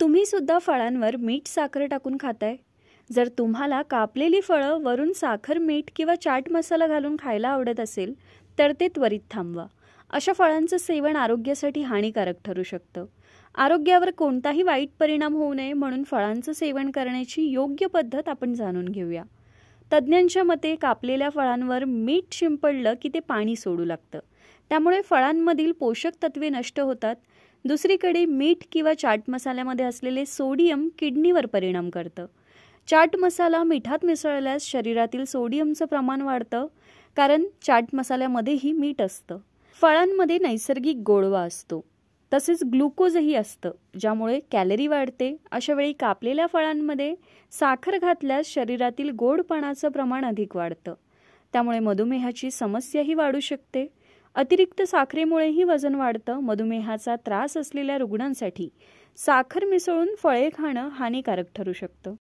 तुम्हीसुद्धा फळांवर मीठ साखर टाकून खाताय जर तुम्हाला कापलेली फळं वरून साखर मीठ किंवा चाट मसाला घालून खायला आवडत असेल तर ते त्वरित थांबवा अशा फळांचं सेवन आरोग्यासाठी हानिकारक ठरू शकतं आरोग्यावर कोणताही वाईट परिणाम होऊ नये म्हणून फळांचं सेवन करण्याची योग्य पद्धत आपण जाणून घेऊया तज्ज्ञांच्या मते कापलेल्या फळांवर मीठ शिंपडलं की ते पाणी सोडू लागतं त्यामुळे फळांमधील पोषक तत्वे नष्ट होतात दुसरीकडे मीठ किंवा चाट मसाल्यामध्ये असलेले सोडियम किडनीवर परिणाम करतं चाट मसाला मिठात मिसळल्यास शरीरातील सोडियमचं प्रमाण वाढतं कारण चाट मसाल्यामध्येही मीठ असतं फळांमध्ये नैसर्गिक गोडवा असतो तसेच ग्लुकोजही असतं ज्यामुळे कॅलरी वाढते अशावेळी कापलेल्या फळांमध्ये साखर घातल्यास शरीरातील गोडपणाचं प्रमाण अधिक वाढतं त्यामुळे मधुमेहाची समस्याही वाढू शकते अतिरिक्त साखरेमुळेही वजन वाढतं मधुमेहाचा त्रास असलेल्या रुग्णांसाठी साखर मिसळून फळे खाणं हानिकारक ठरू शकतं